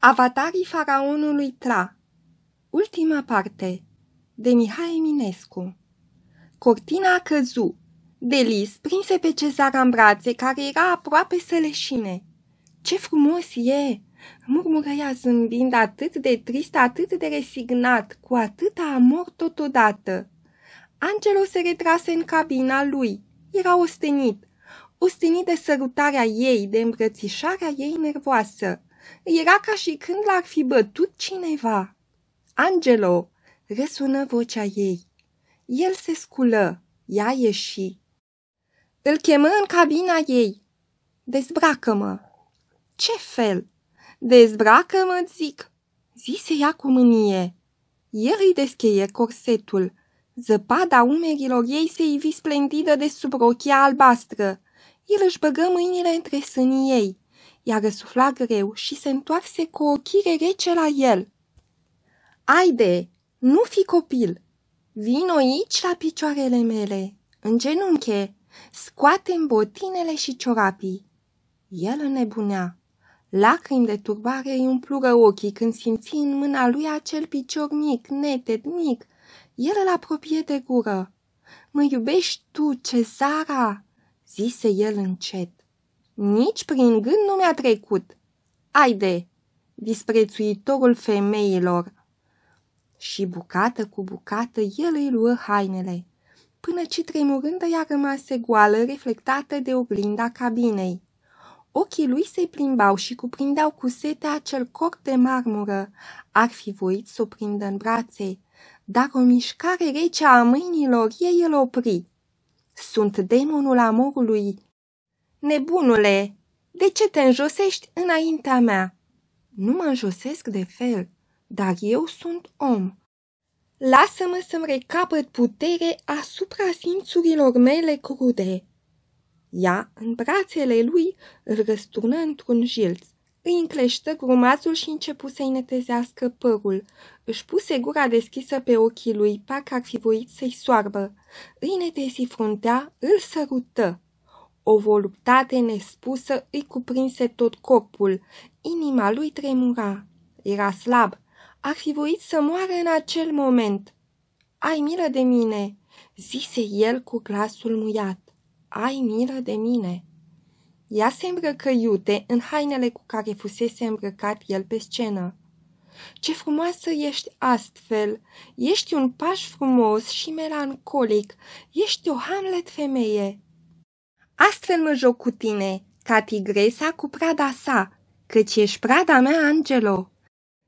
Avatarii faraonului Tra Ultima parte de Mihai Eminescu Cortina căzu. Delis prinse pe cezara în brațe, care era aproape să leșine. Ce frumos e!" murmură ea zâmbind atât de trist, atât de resignat, cu atâta amor totodată. Angelo se retrase în cabina lui. Era ostenit, ostenit de sărutarea ei, de îmbrățișarea ei nervoasă. Era ca și când l-ar fi bătut cineva. Angelo, răsună vocea ei. El se sculă, ea ieși. Îl chemă în cabina ei. Dezbracă-mă! Ce fel? Dezbracă-mă, zic! Zise ea cu mânie. El îi descheie corsetul. Zăpada umerilor ei se ivi splendidă de sub rochia albastră. El își băgă mâinile între sânii ei i-a răsuflat greu și se întoarse cu o chire rece la el. Aide, nu fi copil! Vino aici la picioarele mele, în genunche, scoate botinele și ciorapii. El înnebunea. Lacrimi de turbare îi umplură ochii când simți în mâna lui acel picior mic, neted, mic. El îl apropie de gură. Mă iubești tu, Cezara?" zise el încet. Nici prin gând nu mi-a trecut. Haide, disprețuitorul femeilor! Și bucată cu bucată el îi luă hainele, până ce tremurândă ea rămase goală reflectată de oglinda cabinei. Ochii lui se plimbau și cuprindeau cu sete acel corp de marmură. Ar fi voit să o prindă în brațe, dar o mișcare rece a mâinilor ei îl opri. Sunt demonul amorului, Nebunule, de ce te înjosești înaintea mea? Nu mă înjosesc de fel, dar eu sunt om. Lasă-mă să-mi recapăt putere asupra simțurilor mele crude. Ea, în brațele lui, îl răsturnă într-un jilț. Îi încleștă grumazul și începu să-i netezească părul. Își puse gura deschisă pe ochii lui, parcă ar fi voit să-i soarbă. Îi netezi fruntea, îl sărută. O voluptate nespusă îi cuprinse tot corpul. Inima lui tremura. Era slab. Ar fi voit să moară în acel moment. Ai milă de mine!" zise el cu glasul muiat. Ai milă de mine!" Ea se îmbrăcă iute în hainele cu care fusese îmbrăcat el pe scenă. Ce frumoasă ești astfel! Ești un paș frumos și melancolic! Ești o Hamlet femeie! Astfel mă joc cu tine, ca tigresa cu prada sa, căci ești prada mea, Angelo.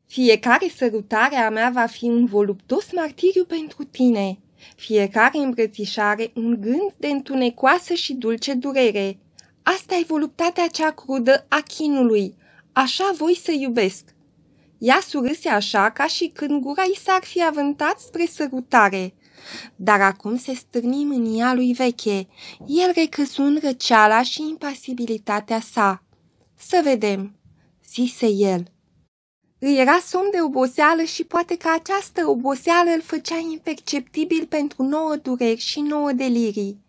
Fiecare sărutare a mea va fi un voluptos martiriu pentru tine, fiecare îmbrățișare un gând de întunecoasă și dulce durere. Asta e voluptatea cea crudă a chinului, așa voi să iubesc. Ea surâse așa ca și când gura i s-ar fi avântat spre sărutare – dar acum se în ea lui veche. El recăzu răceala și impasibilitatea sa. Să vedem, zise el. Îi era somn de oboseală și poate că această oboseală îl făcea imperceptibil pentru nouă dureri și nouă delirii.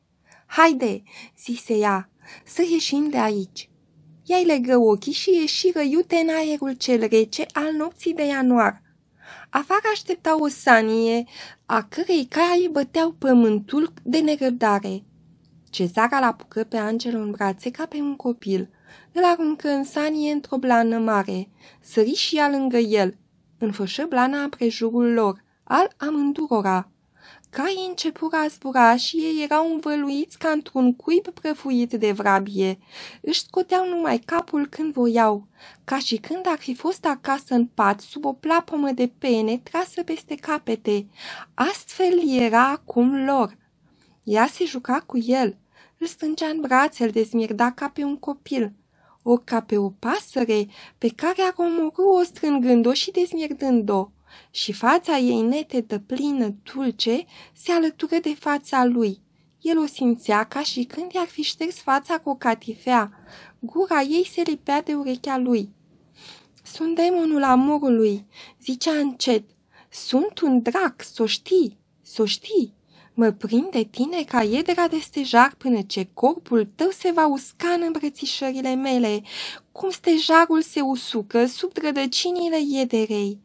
Haide, zise ea, să ieșim de aici. Ea i legă ochii și ieși răiute în aerul cel rece al nopții de ianuar. Afară aștepta o sanie, a cărei cai băteau pământul de nerăbdare. Cezara l apucă pe angel în brațe ca pe un copil. Îl aruncă în sanie într-o blană mare. Sări și ea lângă el. Înfășă blana împrejurul lor, al amândurora. Cai începura a zbura și ei erau învăluiți ca într-un cuib prăfuit de vrabie. Își scoteau numai capul când voiau, ca și când ar fi fost acasă în pat sub o plapămă de pene trasă peste capete. Astfel era acum lor. Ea se juca cu el, îl stângea în brațe, îl dezmirda ca pe un copil, o ca pe o pasăre pe care ar omorâ-o strângând-o și dezmirdând o și fața ei netedă, plină, dulce, se alătură de fața lui. El o simțea ca și când i-ar fi șters fața cu o catifea. Gura ei se lipea de urechea lui. Sunt demonul amorului, zicea încet. Sunt un drac, s-o știi, s-o știi. Mă prinde tine ca iedra de stejar până ce corpul tău se va usca în îmbrățișările mele, cum stejarul se usucă sub rădăcinile iederei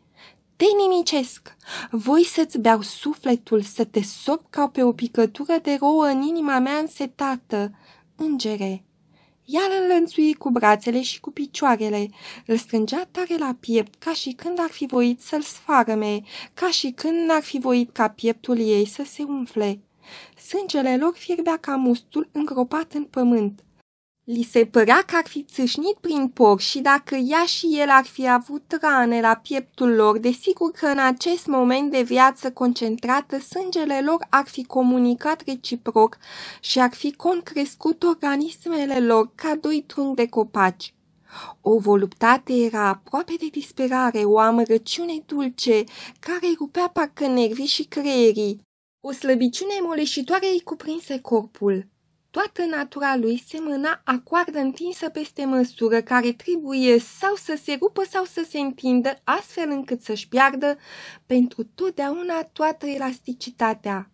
te nimicesc. Voi să-ți beau sufletul, să te sop ca pe o picătură de rouă în inima mea însetată. Îngere, iar îl lănțui cu brațele și cu picioarele. Îl strângea tare la piept, ca și când ar fi voit să-l sfarme, ca și când n-ar fi voit ca pieptul ei să se umfle. Sângele lor fierbea ca mustul îngropat în pământ. Li se părea că ar fi țâșnit prin por și dacă ea și el ar fi avut rane la pieptul lor, desigur că în acest moment de viață concentrată, sângele lor ar fi comunicat reciproc și ar fi concrescut organismele lor ca doi trunchi de copaci. O voluptate era aproape de disperare, o amărăciune dulce, care rupea parcă nervii și creierii. O slăbiciune moleșitoare îi cuprinse corpul. Toată natura lui semăna a coardă întinsă peste măsură, care trebuie sau să se rupă sau să se întindă, astfel încât să-și piardă pentru totdeauna toată elasticitatea.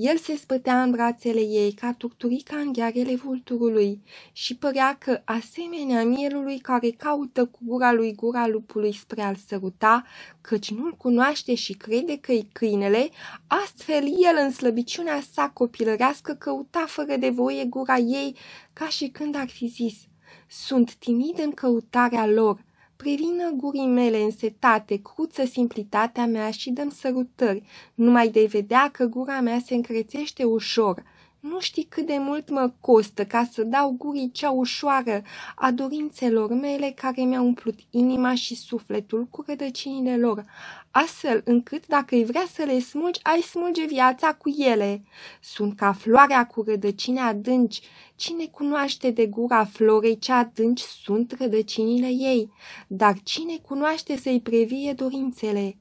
El se spătea în brațele ei ca turturica în ghearele vulturului și părea că, asemenea mielului care caută cu gura lui gura lupului spre a-l săruta, căci nu-l cunoaște și crede că-i câinele, astfel el în slăbiciunea sa copilărească căuta fără de voie gura ei ca și când ar fi zis, sunt timid în căutarea lor, Privină gurii mele însetate, cruță simplitatea mea și dăm sărutări, numai de vedea că gura mea se încrețește ușor – nu știi cât de mult mă costă ca să dau gurii cea ușoară a dorințelor mele care mi-au umplut inima și sufletul cu rădăcinile lor, astfel încât dacă îi vrea să le smulgi, ai smulge viața cu ele. Sunt ca floarea cu rădăcini adânci. Cine cunoaște de gura florei ce adânci sunt rădăcinile ei, dar cine cunoaște să-i previe dorințele?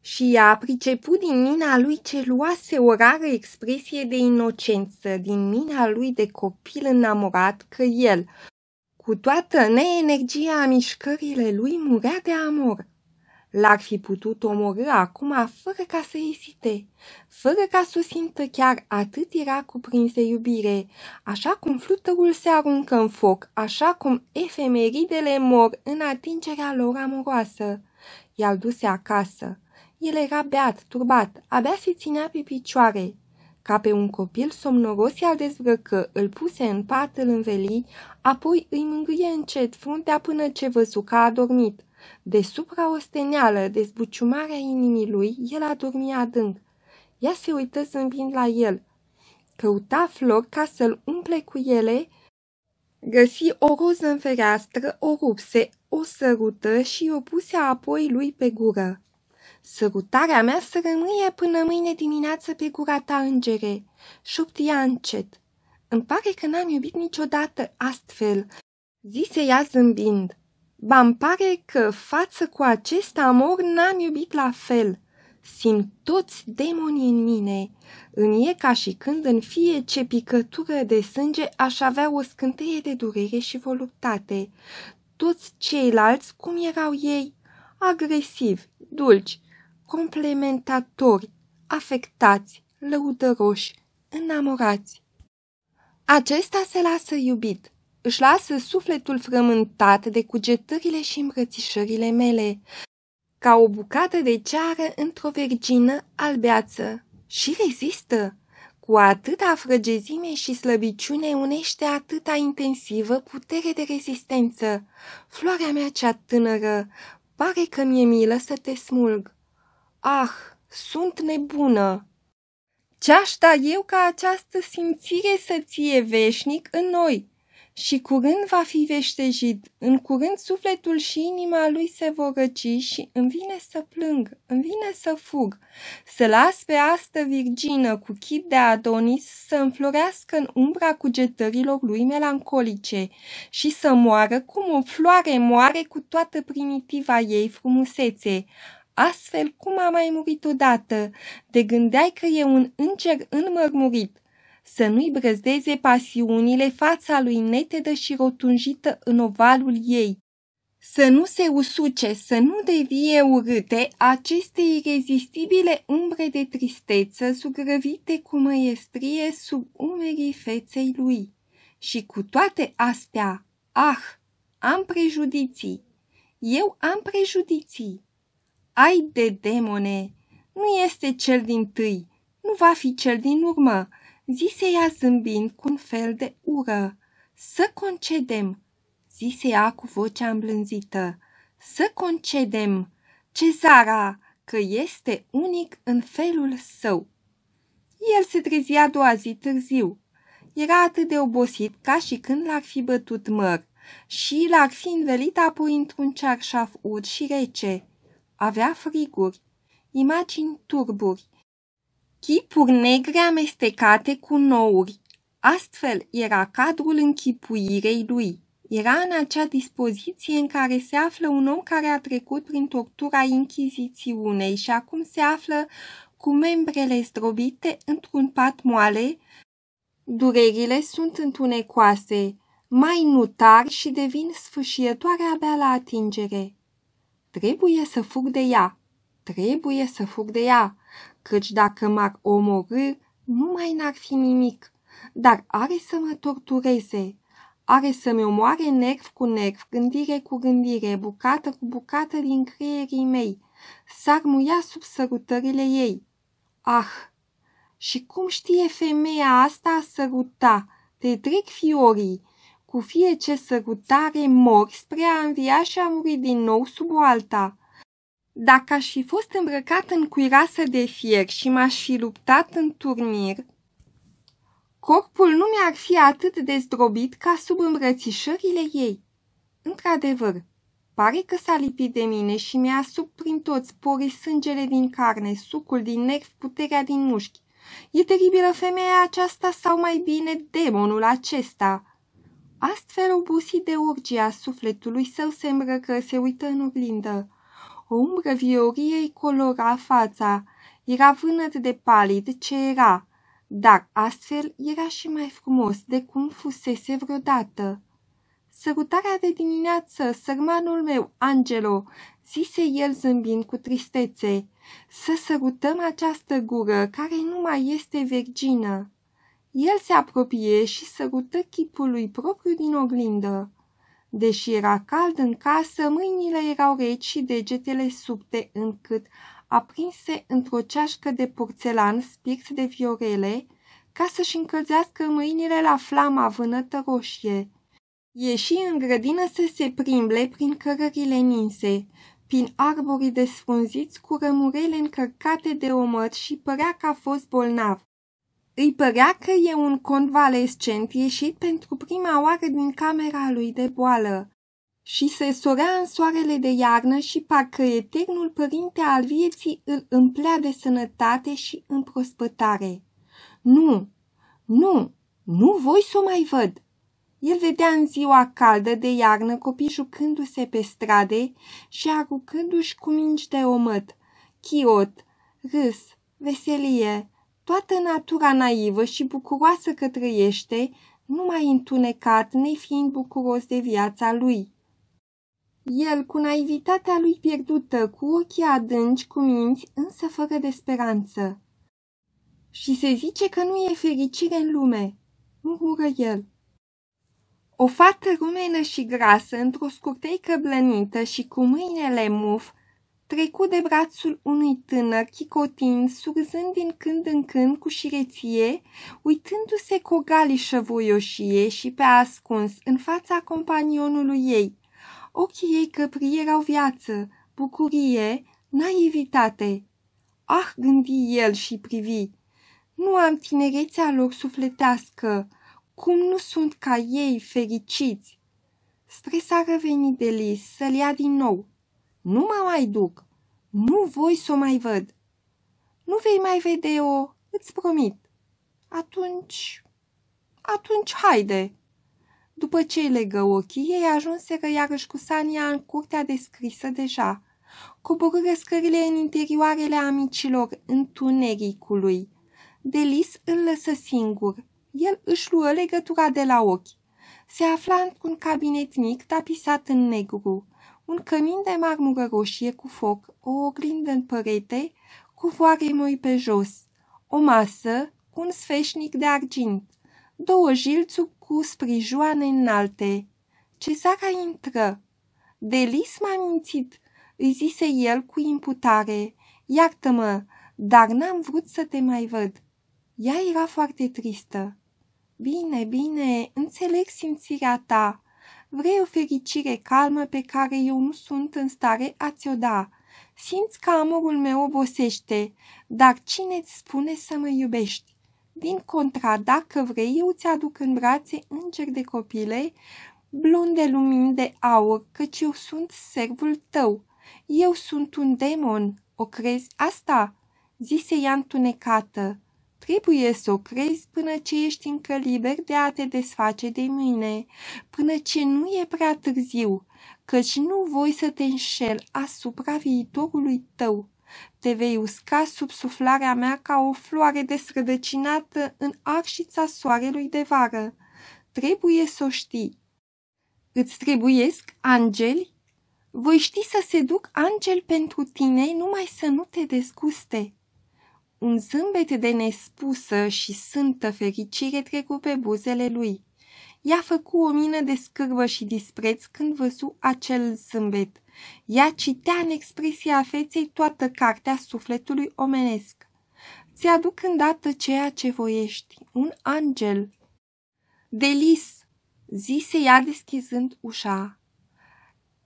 și a priceput din mina lui ce luase o rară expresie de inocență, din mina lui de copil înamorat că el, cu toată neenergia a mișcările lui, murea de amor. L-ar fi putut omorâ acum fără ca să ezite, fără ca să o simtă chiar atât era cuprins de iubire, așa cum flutărul se aruncă în foc, așa cum efemeridele mor în atingerea lor amoroasă. I-al duse acasă, el era beat, turbat, abia se ținea pe picioare. Ca pe un copil somnoros i-al dezbrăcă, îl puse în pat, îl înveli, apoi îi mângâie încet fruntea până ce văzu că a dormit. De supra o steneală, de zbuciumarea inimii lui, el a dormit adânc. Ea se uită zâmbind la el. Căuta flori ca să-l umple cu ele, găsi o roză în fereastră, o rupse, o sărută și o puse apoi lui pe gură. Sărutarea mea să rămâie până mâine dimineață pe gura ta, îngere, șoptia încet. Îmi pare că n-am iubit niciodată astfel, zise ea zâmbind. Ba îmi pare că față cu acest amor n-am iubit la fel. Simt toți demonii în mine. Îmi e ca și când în fie ce picătură de sânge aș avea o scânteie de durere și voluptate. Toți ceilalți, cum erau ei, agresivi, dulci, complementatori, afectați, lăudăroși, înamorați. Acesta se lasă iubit, își lasă sufletul frământat de cugetările și îmbrățișările mele, ca o bucată de ceară într-o vergină albeață și rezistă. Cu atâta frăgezime și slăbiciune unește atâta intensivă putere de rezistență. Floarea mea cea tânără, pare că mi-e milă să te smulg. Ah, sunt nebună! Ce-aș da eu ca această simțire să ție veșnic în noi și curând va fi veștejit, în curând sufletul și inima lui se vor răci și îmi vine să plâng, îmi vine să fug, să las pe astă virgină cu chip de Adonis să înflorească în umbra cugetărilor lui melancolice și să moară cum o floare moare cu toată primitiva ei frumusețe, astfel cum a mai murit odată, de gândeai că e un înger înmărmurit, să nu-i brăzdeze pasiunile fața lui netedă și rotunjită în ovalul ei. Să nu se usuce, să nu devie urâte aceste irezistibile umbre de tristețe sugrăvite cu măiestrie sub umerii feței lui. Și cu toate astea, ah, am prejudiții, eu am prejudiții. Ai de demone! Nu este cel din tâi, nu va fi cel din urmă, zise ea zâmbind cu un fel de ură. Să concedem, zise ea cu vocea îmblânzită. Să concedem, Cezara, că este unic în felul său. El se trezia a doua zi târziu. Era atât de obosit ca și când l-ar fi bătut măr și l-ar fi învelit apoi într-un cearșaf ud și rece avea friguri, imagini turburi, chipuri negre amestecate cu nouri. Astfel era cadrul închipuirei lui. Era în acea dispoziție în care se află un om care a trecut prin tortura Inchizițiunei și acum se află cu membrele zdrobite într-un pat moale, durerile sunt întunecoase, mai nu și devin sfâșietoare abia la atingere. Trebuie să fug de ea. Trebuie să fug de ea, căci dacă m-ar omorâ, nu mai n-ar fi nimic. Dar are să mă tortureze. Are să-mi omoare nerv cu nerv, gândire cu gândire, bucată cu bucată din creierii mei. S-ar muia sub sărutările ei. Ah! Și cum știe femeia asta a săruta? Te trec fiorii cu fie ce sărutare mor spre a învia și a muri din nou sub o alta. Dacă aș fi fost îmbrăcat în cuirasă de fier și m-aș fi luptat în turnir, corpul nu mi-ar fi atât de zdrobit ca sub îmbrățișările ei. Într-adevăr, pare că s-a lipit de mine și mi-a sub prin toți porii sângele din carne, sucul din nervi, puterea din mușchi. E teribilă femeia aceasta sau mai bine demonul acesta. Astfel, obosit de orgia sufletului său, se că se uită în oglindă. O umbră vioriei colora fața. Era vânăt de palid ce era, dar astfel era și mai frumos de cum fusese vreodată. Sărutarea de dimineață, sărmanul meu, Angelo, zise el zâmbind cu tristețe, să sărutăm această gură care nu mai este virgină. El se apropie și sărută chipul lui propriu din oglindă. Deși era cald în casă, mâinile erau reci și degetele subte, încât, aprinse într-o ceașcă de porțelan spirt de viorele, ca să-și încălzească mâinile la flama vânătă roșie. Ieși în grădină să se primble prin cărările ninse, prin arborii desfrunziți cu rămurele încărcate de omăt și părea că a fost bolnav. Îi părea că e un convalescent ieșit pentru prima oară din camera lui de boală și se sorea în soarele de iarnă și parcă eternul părinte al vieții îl împlea de sănătate și împrospătare. Nu, nu, nu voi să o mai văd! El vedea în ziua caldă de iarnă copii jucându-se pe strade și arucându-și cu mingi de omăt, chiot, râs, veselie, toată natura naivă și bucuroasă că trăiește, numai întunecat, nefiind bucuros de viața lui. El, cu naivitatea lui pierdută, cu ochii adânci, cu minți, însă fără de speranță. Și se zice că nu e fericire în lume, murmură el. O fată rumenă și grasă, într-o scurteică blănită și cu mâinile muf, trecu de brațul unui tânăr chicotind, surzând din când în când cu șireție, uitându-se cu o galișă voioșie și pe ascuns în fața companionului ei. Ochii ei căprii erau viață, bucurie, naivitate. Ah, gândi el și privi, nu am tinerețea lor sufletească, cum nu sunt ca ei fericiți. Spre s-a revenit de lis să-l ia din nou – nu mă mai duc! Nu voi să o mai văd! Nu vei mai vedea-o, îți promit! Atunci... atunci haide!" După ce îi legă ochii, ei ajunseră iarăși cu Sania în curtea descrisă deja. Coborâre scările în interioarele amicilor întunericului. Delis îl lăsă singur. El își luă legătura de la ochi. Se afla într-un cabinet mic tapisat în negru un cămin de marmură roșie cu foc, o oglindă în părete, cu voaremuri pe jos, o masă, un sfeșnic de argint, două jilțuri cu sprijoane înalte. Cezara intră. Delis m-a mințit, îi zise el cu imputare. Iartă-mă, dar n-am vrut să te mai văd. Ea era foarte tristă. Bine, bine, înțeleg simțirea ta, Vrei o fericire calmă pe care eu nu sunt în stare a ți-o da. Simți că amorul meu obosește, dar cine îți spune să mă iubești? Din contra, dacă vrei, eu ți-aduc în brațe îngeri de copile, blunde lumini de aur, căci eu sunt servul tău. Eu sunt un demon, o crezi asta? Zise ea întunecată. Trebuie să o crezi până ce ești încă liber de a te desface de mine, până ce nu e prea târziu, căci nu voi să te înșel asupra viitorului tău. Te vei usca sub suflarea mea ca o floare desrădăcinată în arșița soarelui de vară. Trebuie să o știi. Îți trebuiesc angeli? Voi ști să seduc angel pentru tine numai să nu te desguste. Un zâmbet de nespusă și sântă fericire trecu pe buzele lui. Ea făcu o mină de scârbă și dispreț când văzu acel zâmbet. Ea citea în expresia feței toată cartea sufletului omenesc. Ți-aduc îndată ceea ce voiești, un angel. Delis, zise ea deschizând ușa.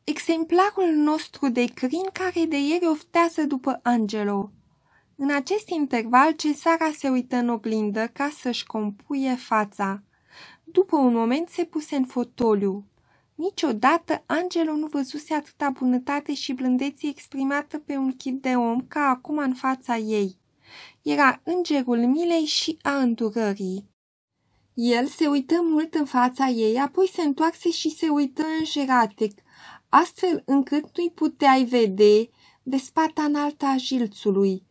Exemplarul nostru de crin care de ieri oftează după Angelo. În acest interval, Cesara se uită în oglindă ca să-și compuie fața. După un moment se puse în fotoliu. Niciodată Angelo nu văzuse atâta bunătate și blândețe exprimată pe un chip de om ca acum în fața ei. Era îngerul milei și a îndurării. El se uită mult în fața ei, apoi se întoarse și se uită în jeratic, astfel încât nu-i puteai vede de spata înalta a jilțului.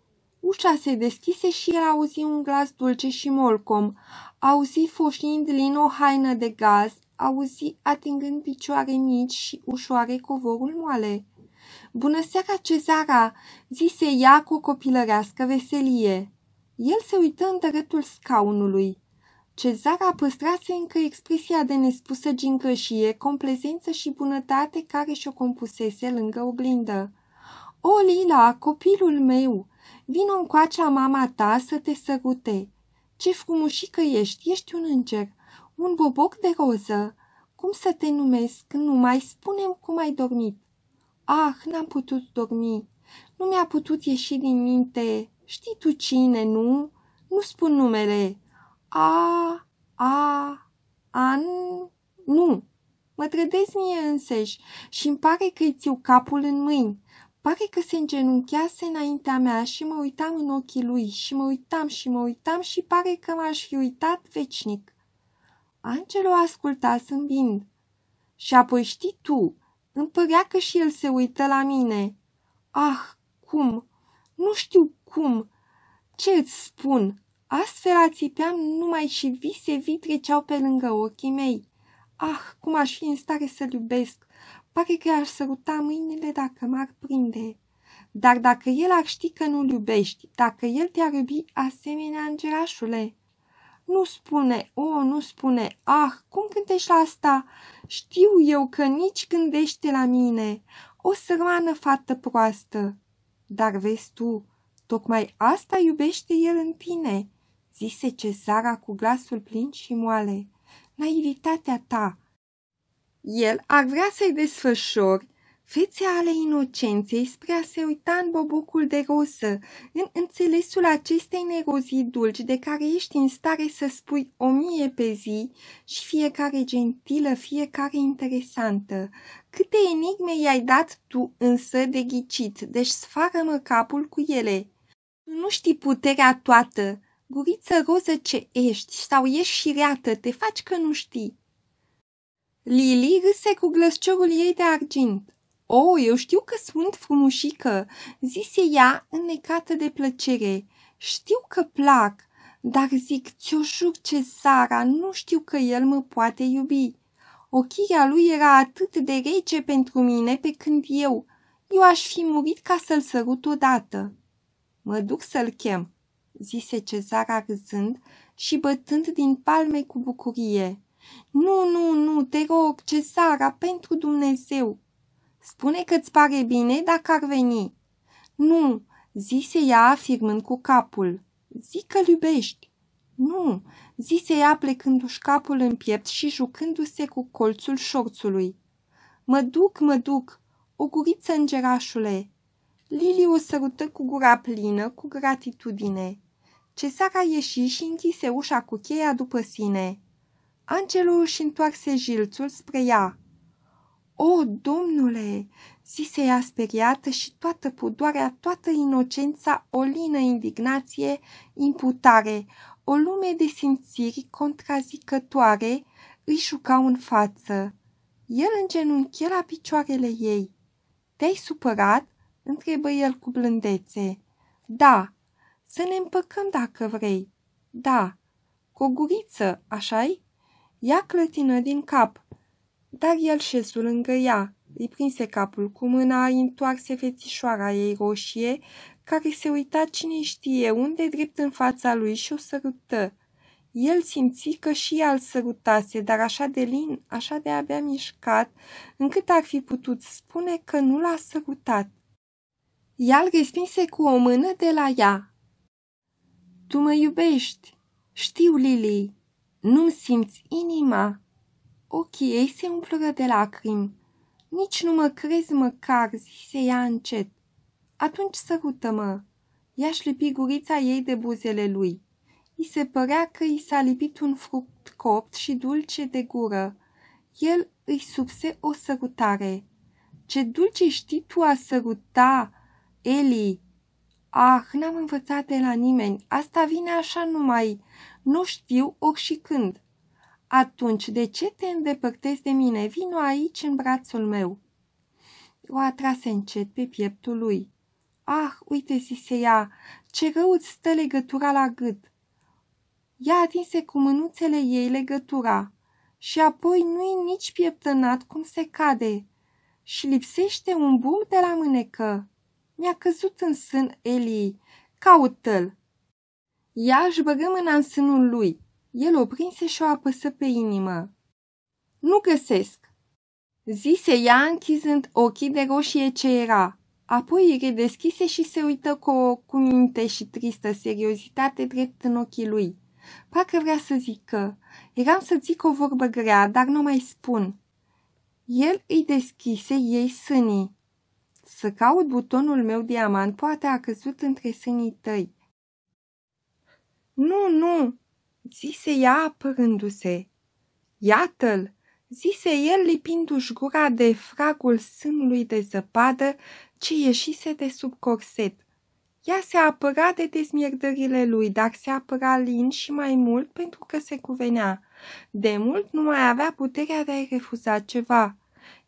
Ușa se deschise și el auzi un glas dulce și molcom. Auzi foșind lin o haină de gaz, auzi atingând picioare mici și ușoare covorul moale. Bună seara, Cezara!" zise ea cu o copilărească veselie. El se uită în tărătul scaunului. Cezara păstrase încă expresia de nespusă gincășie, complezență și bunătate care și-o compusese lângă oglindă. O, Lila, copilul meu!" Vino încoacea mama ta să te sărute. Ce frumușică ești, ești un înger, un boboc de roză. Cum să te numesc, nu mai spunem cum ai dormit. Ah, n-am putut dormi, nu mi-a putut ieși din minte. Știi tu cine, nu? Nu spun numele. A, a, an, nu. Mă trădez mie înseși și îmi pare că i țiu capul în mâini. Pare că se îngenunchease înaintea mea și mă uitam în ochii lui și mă uitam și mă uitam și pare că m-aș fi uitat vecinic. Angelo asculta zâmbind. Și apoi știi tu, îmi părea că și el se uită la mine. Ah, cum! Nu știu cum! ce îți spun? Astfel ațipeam numai și vise vii treceau pe lângă ochii mei. Ah, cum aș fi în stare să-l iubesc! Pare că aș săruta mâinile dacă m-ar prinde. Dar dacă el ar ști că nu-l iubești, dacă el te-ar iubi asemenea îngerașule, nu spune, o, oh, nu spune, ah, cum gândești la asta? Știu eu că nici gândește la mine, o sărmană fată proastă. Dar vezi tu, tocmai asta iubește el în tine, zise cezara cu glasul plin și moale. Naivitatea ta, el ar vrea să-i desfășor fețe ale inocenței spre a se uita în bobocul de rosă, în înțelesul acestei nerozii dulci de care ești în stare să spui o mie pe zi și fiecare gentilă, fiecare interesantă. Câte enigme i-ai dat tu însă de ghicit, deci sfară-mă capul cu ele. Nu știi puterea toată, guriță roză ce ești sau ești și reată, te faci că nu știi. Lili râse cu glăsciorul ei de argint. O, oh, eu știu că sunt frumușică, zise ea înnecată de plăcere. Știu că plac, dar zic, ți-o jur ce Sara, nu știu că el mă poate iubi. Ochirea lui era atât de rece pentru mine pe când eu, eu aș fi murit ca să-l sărut odată. Mă duc să-l chem, zise Cezara râzând și bătând din palme cu bucurie. Nu, nu, nu, te rog, Cesara, pentru Dumnezeu! Spune că-ți pare bine dacă ar veni. Nu, zise ea afirmând cu capul. Zic că iubești. Nu, zise ea plecându-și capul în piept și jucându-se cu colțul șorțului. Mă duc, mă duc, o guriță îngerașule. Lili o sărută cu gura plină, cu gratitudine. Cesara ieși și închise ușa cu cheia după sine. Angelul își întoarse jilțul spre ea. O, domnule!" zise ea speriată și toată pudoarea, toată inocența, o lină indignație, imputare, o lume de simțiri contrazicătoare îi jucau în față. El îngenunchi la picioarele ei. Te-ai supărat?" întrebă el cu blândețe. Da, să ne împăcăm dacă vrei. Da, cu o guriță, așa-i? Ea clătină din cap, dar el șezul lângă ea, îi prinse capul cu mâna, întoarse fețișoara ei roșie, care se uita cine știe unde drept în fața lui și o sărută. El simți că și ea îl sărutase, dar așa de lin, așa de abia mișcat, încât ar fi putut spune că nu l-a sărutat. Ea îl respinse cu o mână de la ea. Tu mă iubești, știu, Lili, nu-mi simți inima? Ochii ei se umplură de lacrimi. Nici nu mă crezi măcar, zise ea încet. Atunci sărută-mă. Ea aș lipi gurița ei de buzele lui. I se părea că i s-a lipit un fruct copt și dulce de gură. El îi subse o sărutare. Ce dulce știi tu a săruta, Eli! Ah, n-am învățat de la nimeni, asta vine așa numai nu știu ori și când. Atunci, de ce te îndepărtezi de mine? Vino aici în brațul meu. O atrase încet pe pieptul lui. Ah, uite, zise ea, ce rău îți stă legătura la gât. Ea atinse cu mânuțele ei legătura și apoi nu-i nici pieptănat cum se cade și lipsește un bum de la mânecă. Mi-a căzut în sân Elii. Caută-l! Ea își băgă mâna în sânul lui. El o prinse și o apăsă pe inimă. Nu găsesc, zise ea închizând ochii de roșie ce era. Apoi îi redeschise și se uită cu o cuminte și tristă seriozitate drept în ochii lui. Parcă vrea să zică, eram să zic o vorbă grea, dar nu mai spun. El îi deschise ei sânii. Să caut butonul meu diamant poate a căzut între sânii tăi. Nu, nu, zise ea apărându-se. Iată-l, zise el lipindu-și gura de fragul sânului de zăpadă ce ieșise de sub corset. Ea se apăra de dezmierdările lui, dar se apăra lin și mai mult pentru că se cuvenea. De mult nu mai avea puterea de a-i refuza ceva.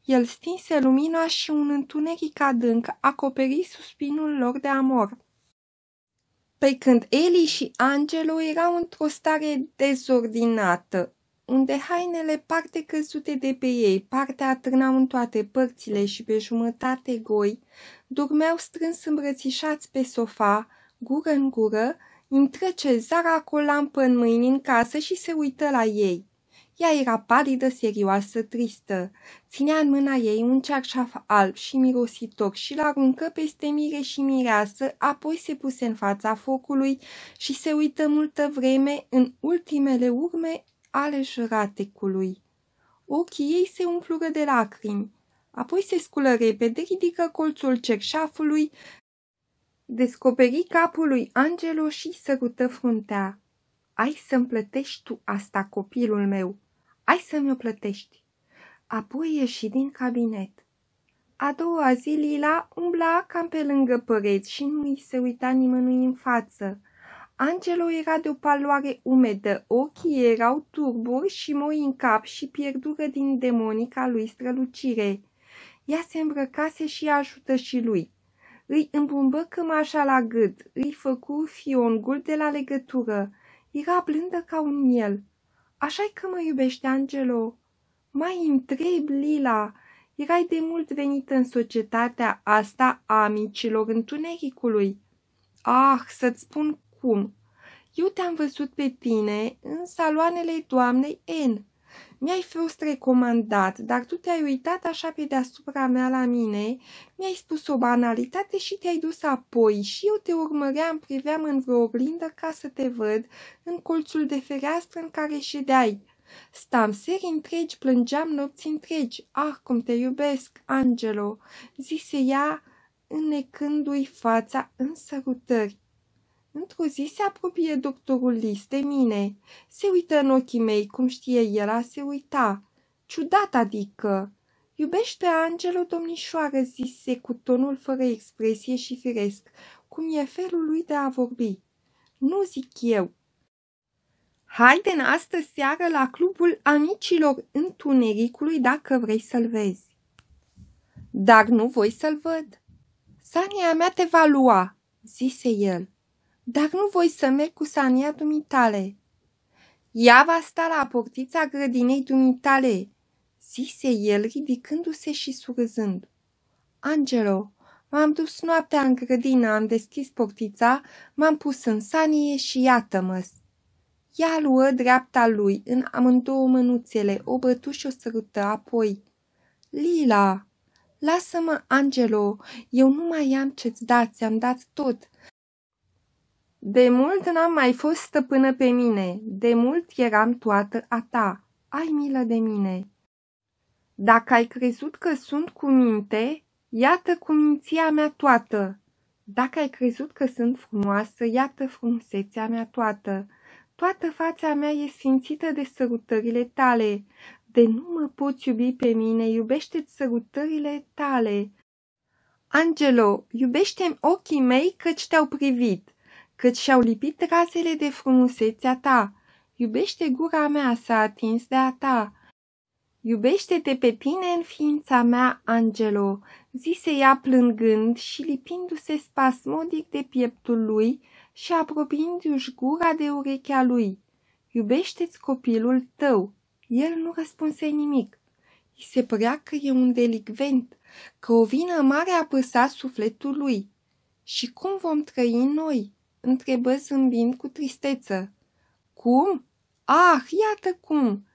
El stinse lumina și un întuneric adânc acoperi suspinul lor de amor pe păi când Eli și Angelo erau într-o stare dezordinată, unde hainele parte căzute de pe ei, parte atârnau în toate părțile și pe jumătate goi, dormeau strâns îmbrățișați pe sofa, gură în gură, intră cezara cu o lampă în mâini în casă și se uită la ei. Ea era palidă, serioasă, tristă. Ținea în mâna ei un cearșaf alb și mirositor și l-aruncă peste mire și mireasă, apoi se puse în fața focului și se uită multă vreme în ultimele urme ale jăratecului. Ochii ei se umplură de lacrimi, apoi se sculă repede, ridică colțul cerșafului, descoperi capul lui Angelo și sărută fruntea. Ai să-mi plătești tu asta, copilul meu!" ai să mi-o plătești. Apoi ieși din cabinet. A doua zi Lila umbla cam pe lângă păreți și nu îi se uita nimănui în față. Angelo era de o paloare umedă, ochii erau turburi și moi în cap și pierdură din demonica lui strălucire. Ea se îmbrăcase și ajută și lui. Îi îmbumbă cămașa la gât, îi făcu fiongul de la legătură. Era blândă ca un miel așa că mă iubește Angelo. Mai întreb, Lila, erai de mult venit în societatea asta a amicilor întunericului. Ah, să-ți spun cum. Eu te-am văzut pe tine în saloanele doamnei N. Mi-ai fost recomandat, dar tu te-ai uitat așa pe deasupra mea la mine, mi-ai spus o banalitate și te-ai dus apoi și eu te urmăream, priveam în vreo oglindă ca să te văd în colțul de fereastră în care ședeai. Stam seri întregi, plângeam nopți întregi. Ah, cum te iubesc, Angelo, zise ea, înnecându-i fața în sărutări. Într-o zi se apropie doctorul Lis de mine. Se uită în ochii mei, cum știe el a se uita. Ciudat adică. Iubești pe Angelo, domnișoară, zise cu tonul fără expresie și firesc, cum e felul lui de a vorbi. Nu zic eu. Haide în astă seară la clubul amicilor întunericului dacă vrei să-l vezi. Dar nu voi să-l văd. Sania mea te va lua, zise el dar nu voi să merg cu Sania dumitale. Ea va sta la portița grădinei dumitale, zise el ridicându-se și surzând. Angelo, m-am dus noaptea în grădină, am deschis portița, m-am pus în sanie și iată-mă. Ea luă dreapta lui în amândouă mânuțele, o bătu și o sărută apoi. Lila, lasă-mă, Angelo, eu nu mai am ce-ți dați, am dat tot, de mult n-am mai fost stăpână pe mine, de mult eram toată a ta, ai milă de mine. Dacă ai crezut că sunt cu minte, iată cu minția mea toată. Dacă ai crezut că sunt frumoasă, iată frumusețea mea toată. Toată fața mea e sfințită de sărutările tale. De nu mă poți iubi pe mine, iubește-ți sărutările tale. Angelo, iubește-mi ochii mei căci te-au privit. Cât și-au lipit rasele de frumusețea ta. Iubește gura mea s-a atins de a ta. Iubește-te pe tine în ființa mea, Angelo, zise ea plângând și lipindu-se spasmodic de pieptul lui și apropiindu-și gura de urechea lui. Iubește-ți copilul tău. El nu răspunse nimic. I se părea că e un delicvent, că o vină mare apăsa sufletul lui. Și cum vom trăi noi? întrebă zâmbind cu tristeță. Cum? Ah, iată cum!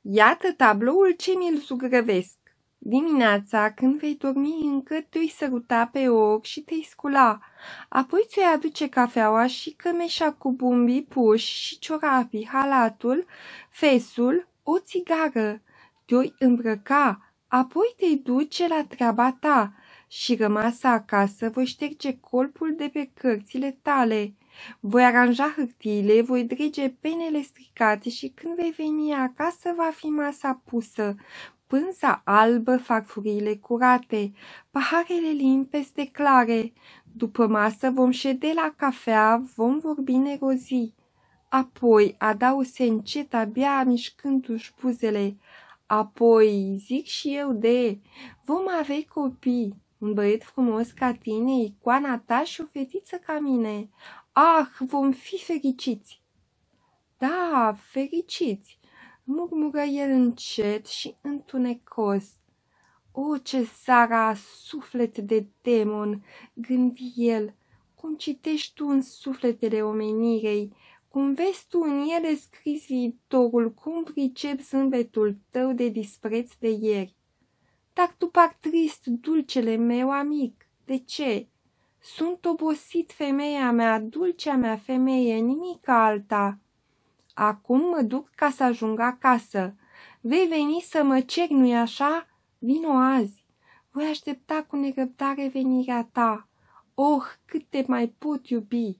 Iată tabloul ce mi-l sugrăvesc. Dimineața, când vei dormi încă, te-i săruta pe ochi și te-i scula. Apoi ți o aduce cafeaua și cămeșa cu bumbii puși și ciorapii, halatul, fesul, o țigară. te o îmbrăca, apoi te-i duce la treaba ta și rămasă acasă, voi șterge colpul de pe cărțile tale. Voi aranja hârtiile, voi drege penele stricate și când vei veni acasă va fi masa pusă, pânza albă, farfurile curate, paharele limpeste clare. După masă vom șede la cafea, vom vorbi nerozi. Apoi adause încet abia mișcându-și buzele. Apoi zic și eu de, vom avea copii. Un băiet frumos ca tine, icoana ta și o fetiță ca mine. Ah, vom fi fericiți! Da, fericiți! murmură el încet și întunecos. O, ce sara, suflet de demon, gândi el, cum citești tu în sufletele omenirei, cum vezi tu în ele scris viitorul, cum pricep zâmbetul tău de dispreț de ieri. Tac tu pac trist, dulcele meu amic, de ce? Sunt obosit, femeia mea, dulcea mea femeie, nimic alta. Acum mă duc ca să ajung acasă. Vei veni să mă ceri, nu-i așa? Vino azi. Voi aștepta cu negăbdare venirea ta. Oh, cât te mai pot iubi!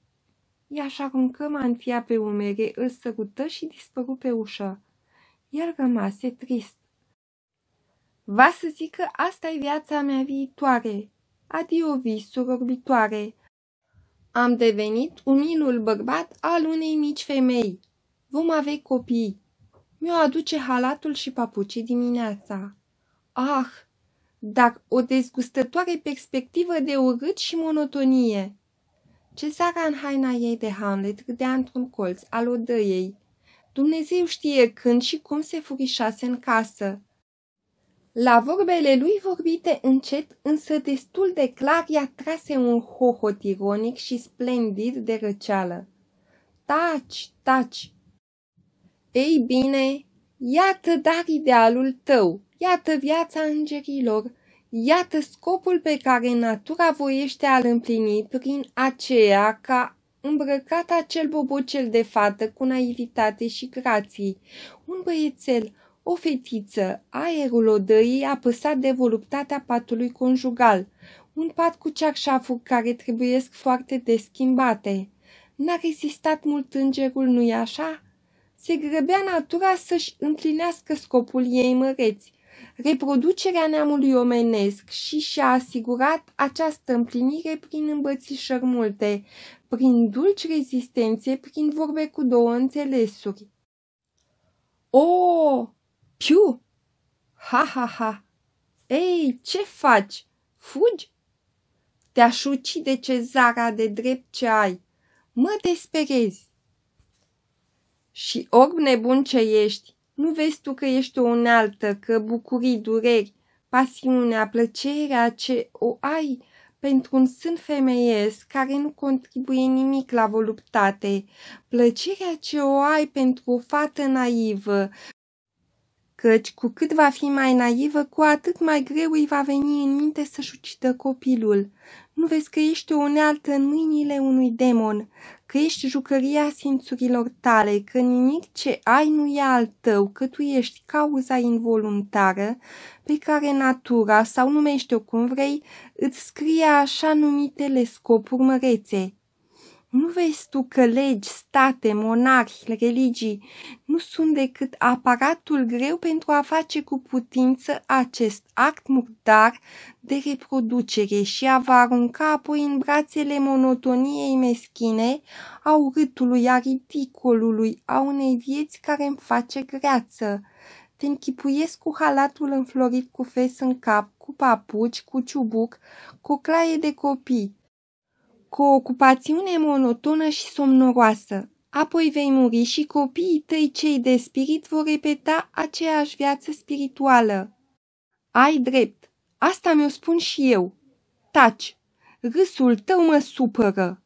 Ea și aruncă mantia pe umere, îl sărută și dispăru pe ușă. El rămase trist. Va să zic că asta e viața mea viitoare. Adio visuri orbitoare. Am devenit umilul bărbat al unei mici femei. Vom avea copii. Mi-o aduce halatul și papucii dimineața. Ah, dar o dezgustătoare perspectivă de urât și monotonie. Cezara în haina ei de Hamlet gâdea într-un colț al odăiei. Dumnezeu știe când și cum se furișase în casă. La vorbele lui vorbite încet, însă destul de clar, i-a trase un hohot ironic și splendid de răceală. Taci, taci! Ei bine, iată dar idealul tău, iată viața îngerilor, iată scopul pe care natura voiește a-l împlini prin aceea ca îmbrăcat acel bobocel de fată cu naivitate și grații, un băiețel, o fetiță, aerul odăii apăsat de voluptatea patului conjugal, un pat cu ceacșafuri care trebuiesc foarte deschimbate. N-a rezistat mult îngerul, nu-i așa? Se grăbea natura să-și împlinească scopul ei măreți, reproducerea neamului omenesc și și-a asigurat această împlinire prin îmbățișări multe, prin dulci rezistențe, prin vorbe cu două înțelesuri. O, Piu! Ha, ha, ha! Ei, ce faci? Fugi? Te-aș ucide cezara de drept ce ai. Mă desperezi! Și orb nebun ce ești, nu vezi tu că ești o unealtă, că bucurii, dureri, pasiunea, plăcerea ce o ai pentru un sân femeiesc care nu contribuie nimic la voluptate, plăcerea ce o ai pentru o fată naivă, căci cu cât va fi mai naivă, cu atât mai greu îi va veni în minte să-și ucidă copilul. Nu vezi că ești o unealtă în mâinile unui demon, că ești jucăria simțurilor tale, că nimic ce ai nu e al tău, că tu ești cauza involuntară pe care natura, sau numește-o cum vrei, îți scrie așa numitele scopuri mărețe. Nu vezi tu că legi, state, monarhi, religii nu sunt decât aparatul greu pentru a face cu putință acest act murdar de reproducere și a va arunca apoi în brațele monotoniei meschine, a urâtului, a ridicolului, a unei vieți care îmi face greață. Te închipuiesc cu halatul înflorit cu fes în cap, cu papuci, cu ciubuc, cu claie de copii, cu o ocupațiune monotonă și somnoroasă. Apoi vei muri și copiii tăi cei de spirit vor repeta aceeași viață spirituală. Ai drept, asta mi-o spun și eu. Taci, râsul tău mă supără.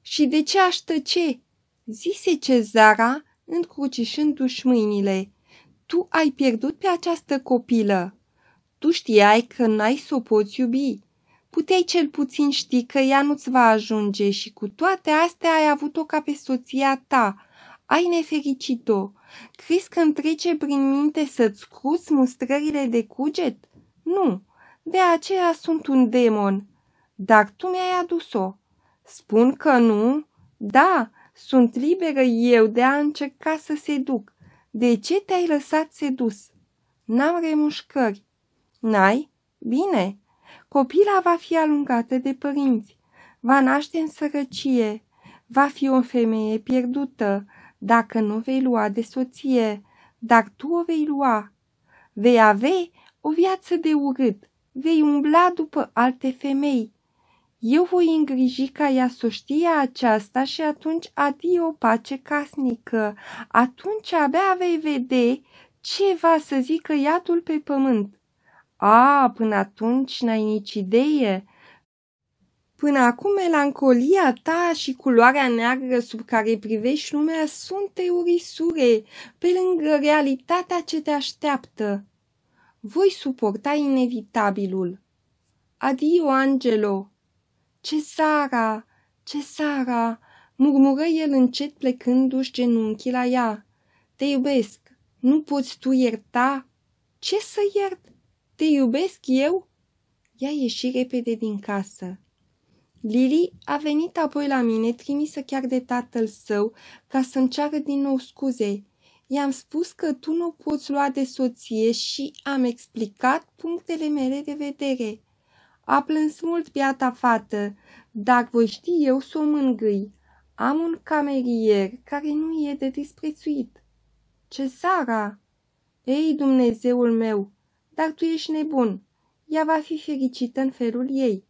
Și de ce aș tăce? zise cezara, încrucișându-și mâinile. Tu ai pierdut pe această copilă. Tu știai că n-ai să o poți iubi puteai cel puțin ști că ea nu-ți va ajunge și cu toate astea ai avut-o ca pe soția ta. Ai nefericit-o. Crezi că îmi trece prin minte să-ți cruți mustrările de cuget? Nu, de aceea sunt un demon. Dar tu mi-ai adus-o. Spun că nu? Da, sunt liberă eu de a încerca să seduc. De ce te-ai lăsat sedus? N-am remușcări. N-ai? Bine, Copila va fi alungată de părinți, va naște în sărăcie, va fi o femeie pierdută, dacă nu vei lua de soție, dar tu o vei lua. Vei avea o viață de urât, vei umbla după alte femei. Eu voi îngriji ca ea să știe aceasta și atunci adio pace casnică. Atunci abia vei vede ce va să zică iatul pe pământ. A, până atunci n-ai nici idee. Până acum melancolia ta și culoarea neagră sub care privești lumea sunt teorisure, pe lângă realitatea ce te așteaptă. Voi suporta inevitabilul. Adio, Angelo! Ce Ce Sara! murmură el încet plecându-și genunchii la ea. Te iubesc! Nu poți tu ierta? Ce să iert? Te iubesc eu?" Ea ieși repede din casă. Lili a venit apoi la mine, trimisă chiar de tatăl său, ca să înceară din nou scuze. I-am spus că tu nu poți lua de soție și am explicat punctele mele de vedere. A plâns mult piata fată, dar voi ști eu să o mângâi. Am un camerier care nu e de disprețuit. Ce Sara? Ei, Dumnezeul meu, dar tu ești nebun. Ea va fi fericită în felul ei.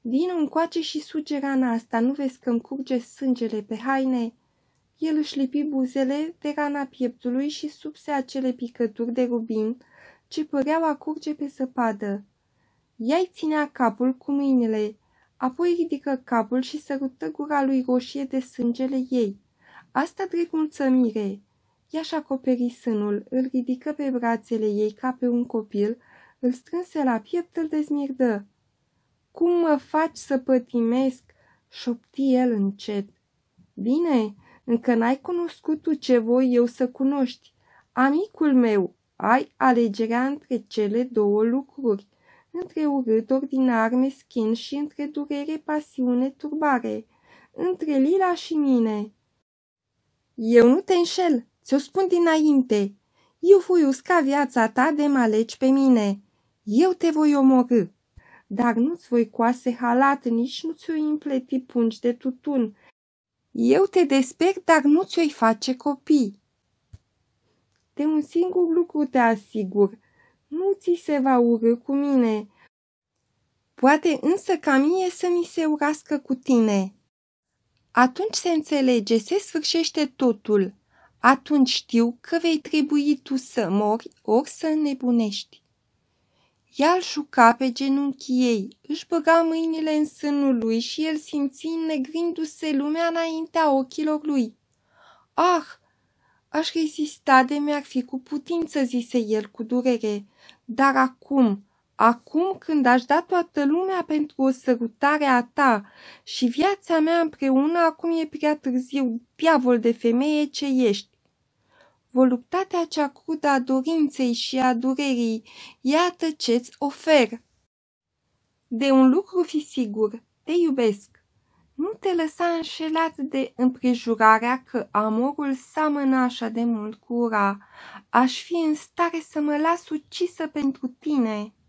Vino încoace și suge rana asta, nu vezi că îmi curge sângele pe haine?" El își lipi buzele pe rana pieptului și subse acele picături de rubin ce păreau a curge pe săpadă. Ea ținea capul cu mâinile, apoi ridică capul și sărută gura lui roșie de sângele ei. Asta drept mulțămire și acoperi sânul, îl ridică pe brațele ei ca pe un copil, îl strânse la piept, îl dezmirdă. Cum mă faci să pătimesc?" șopti el încet. Bine, încă n-ai cunoscut tu ce voi eu să cunoști. Amicul meu, ai alegerea între cele două lucruri, între urât ordinar meschin și între durere, pasiune, turbare, între Lila și mine. Eu nu te înșel, Ți-o spun dinainte, eu voi usca viața ta de maleci pe mine. Eu te voi omorâ, dar nu-ți voi coase halat, nici nu-ți voi împleti pungi de tutun. Eu te desper, dar nu-ți voi face copii. De un singur lucru te asigur, nu ți se va urâ cu mine. Poate însă ca mie să mi se urască cu tine. Atunci se înțelege, se sfârșește totul atunci știu că vei trebui tu să mori ori să nebunești. Ea îl șuca pe genunchii ei, își băga mâinile în sânul lui și el simți negrindu se lumea înaintea ochilor lui. Ah, aș rezista de mi-ar fi cu putință, zise el cu durere, dar acum, acum când aș da toată lumea pentru o sărutare a ta și viața mea împreună, acum e prea târziu, diavol de femeie ce ești voluptatea cea crudă a dorinței și a durerii, iată ce-ți ofer. De un lucru fi sigur, te iubesc. Nu te lăsa înșelat de împrejurarea că amorul seamănă așa de mult cu ura. Aș fi în stare să mă las ucisă pentru tine.